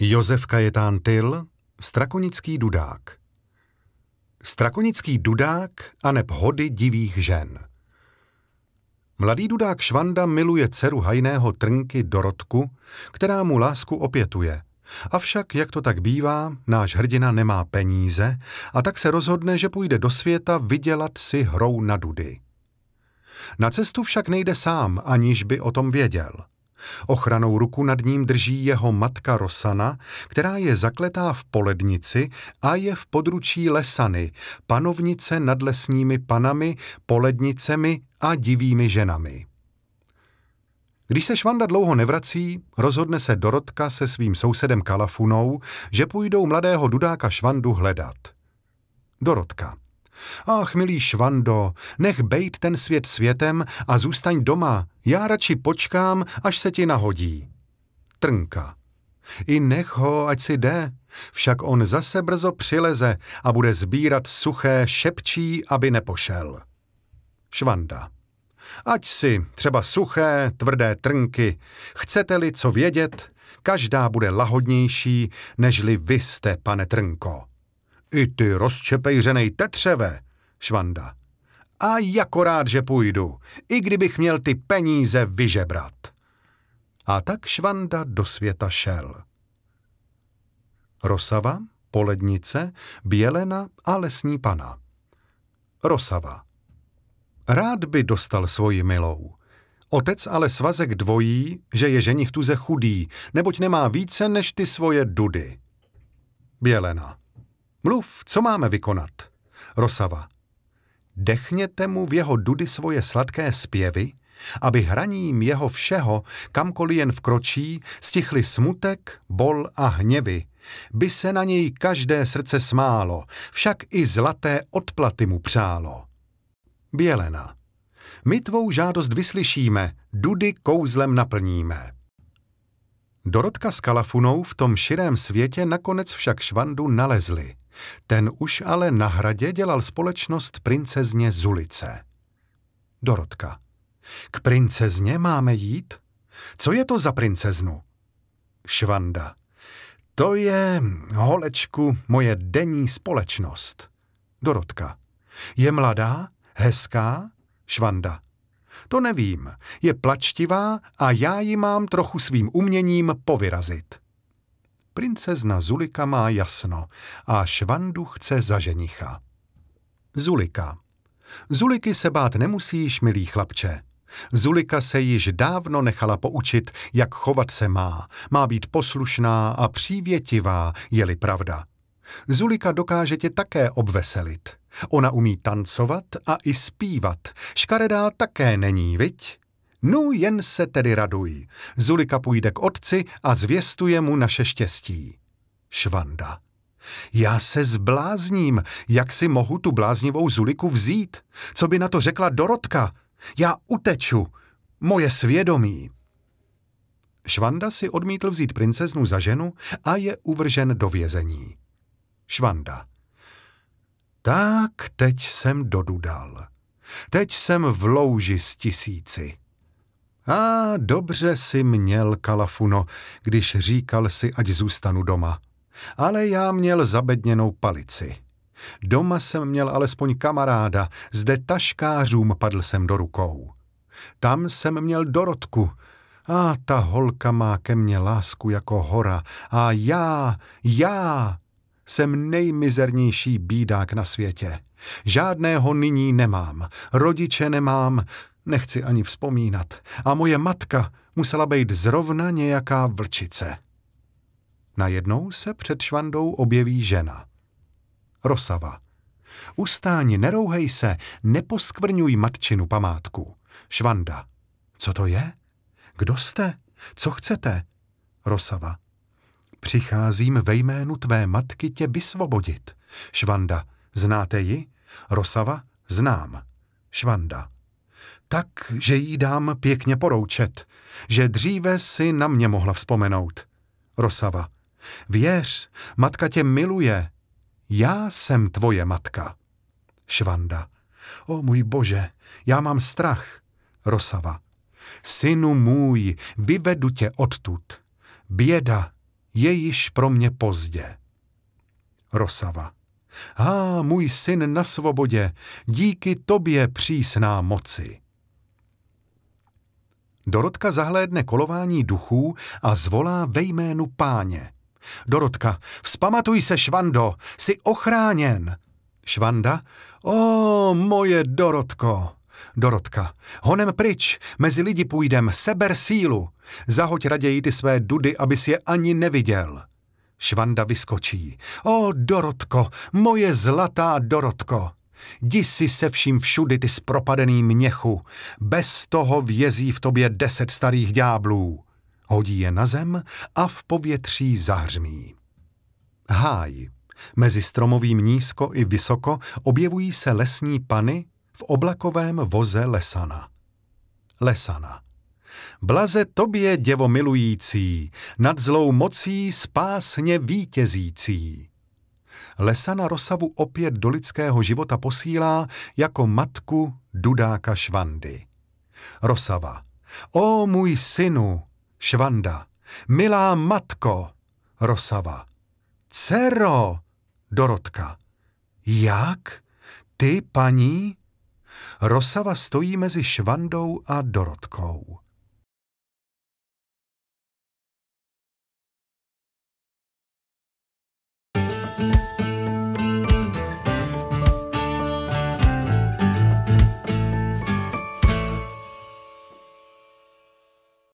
Josef Kajetán Tyl, Strakonický dudák. Strakonický dudák a nebhody hody divých žen. Mladý dudák Švanda miluje dceru hajného Trnky Dorotku, která mu lásku opětuje. Avšak, jak to tak bývá, náš hrdina nemá peníze a tak se rozhodne, že půjde do světa vydělat si hrou na dudy. Na cestu však nejde sám, aniž by o tom věděl – Ochranou ruku nad ním drží jeho matka Rosana, která je zakletá v polednici a je v područí Lesany, panovnice nad lesními panami, polednicemi a divými ženami. Když se Švanda dlouho nevrací, rozhodne se Dorotka se svým sousedem Kalafunou, že půjdou mladého dudáka Švandu hledat. Dorotka – Ach, milý Švando, nech bejt ten svět světem a zůstaň doma, já radši počkám, až se ti nahodí. Trnka. I nech ho, ať si jde, však on zase brzo přileze a bude sbírat suché šepčí, aby nepošel. Švanda. Ať si, třeba suché, tvrdé trnky, chcete-li co vědět, každá bude lahodnější, nežli vy jste, pane Trnko. I ty rozčepejřenej tetřeve, Švanda. A jako rád, že půjdu, i kdybych měl ty peníze vyžebrat. A tak Švanda do světa šel. Rosava, polednice, bělena a lesní pana. Rosava. Rád by dostal svoji milou. Otec ale svazek dvojí, že je ženich tuze chudý, neboť nemá více než ty svoje dudy. Bělena. Mluv, co máme vykonat? Rosava. Dechněte mu v jeho dudy svoje sladké zpěvy, aby hraním jeho všeho, kamkoliv jen vkročí, stichli smutek, bol a hněvy, by se na něj každé srdce smálo, však i zlaté odplaty mu přálo. Bělena. My tvou žádost vyslyšíme, dudy kouzlem naplníme. Dorotka s Kalafunou v tom širém světě nakonec však Švandu nalezli. Ten už ale na hradě dělal společnost princezně Zulice. Dorotka. K princezně máme jít? Co je to za princeznu? Švanda. To je, holečku, moje denní společnost. Dorotka. Je mladá? Hezká? Švanda. To nevím. Je plačtivá a já ji mám trochu svým uměním povyrazit. Princezna Zulika má jasno a Švandu chce za ženicha. Zulika. Zuliky se bát nemusíš, milý chlapče. Zulika se již dávno nechala poučit, jak chovat se má. Má být poslušná a přívětivá, je-li pravda. Zulika dokáže tě také obveselit. Ona umí tancovat a i zpívat. Škaredá také není, viď? No jen se tedy raduj. Zulika půjde k otci a zvěstuje mu naše štěstí. Švanda. Já se zblázním, jak si mohu tu bláznivou Zuliku vzít? Co by na to řekla Dorotka? Já uteču. Moje svědomí. Švanda si odmítl vzít princeznu za ženu a je uvržen do vězení. Švanda. Tak teď jsem dodudal. Teď jsem v louži s tisíci. A dobře si měl, Kalafuno, když říkal si, ať zůstanu doma. Ale já měl zabedněnou palici. Doma jsem měl alespoň kamaráda, zde taškářům padl jsem do rukou. Tam jsem měl Dorotku. A ta holka má ke mně lásku jako hora. A já, já, jsem nejmizernější bídák na světě. Žádného nyní nemám, rodiče nemám, nechci ani vzpomínat. A moje matka musela být zrovna nějaká vlčice. Najednou se před švandou objeví žena. Rosava. Ustáň, nerouhej se, neposkvrňuj matčinu památku. Švanda. Co to je? Kdo jste? Co chcete? Rosava. Přicházím ve jménu tvé matky tě vysvobodit. Švanda, znáte ji? Rosava, znám. Švanda. Tak, že jí dám pěkně poroučet, že dříve si na mě mohla vzpomenout. Rosava. Věř, matka tě miluje. Já jsem tvoje matka. Švanda. O můj bože, já mám strach. Rosava. Synu můj, vyvedu tě odtud. Běda, je již pro mě pozdě. Rosava. Há, ah, můj syn na svobodě, díky tobě přísná moci. Dorotka zahlédne kolování duchů a zvolá ve jménu páně. Dorotka, vzpamatuj se, Švando, jsi ochráněn. Švanda, o, moje Dorotko, Dorotka. Honem pryč, mezi lidi půjdem, seber sílu. Zahoď raději ty své dudy, aby si je ani neviděl. Švanda vyskočí. O, Dorotko, moje zlatá Dorotko. Jdi si se vším všudy, ty spropadený měchu. Bez toho vězí v tobě deset starých dňáblů. Hodí je na zem a v povětří zahřmí. Háj. Mezi stromovým nízko i vysoko objevují se lesní pany, v oblakovém voze Lesana. Lesana. Blaze tobě, děvo milující, nad zlou mocí spásně vítězící. Lesana Rosavu opět do lidského života posílá jako matku dudáka Švandy. Rosava. O můj synu, Švanda, milá matko, Rosava. Cero, Dorotka. Jak? Ty, paní? Rosava stojí mezi Švandou a Dorotkou.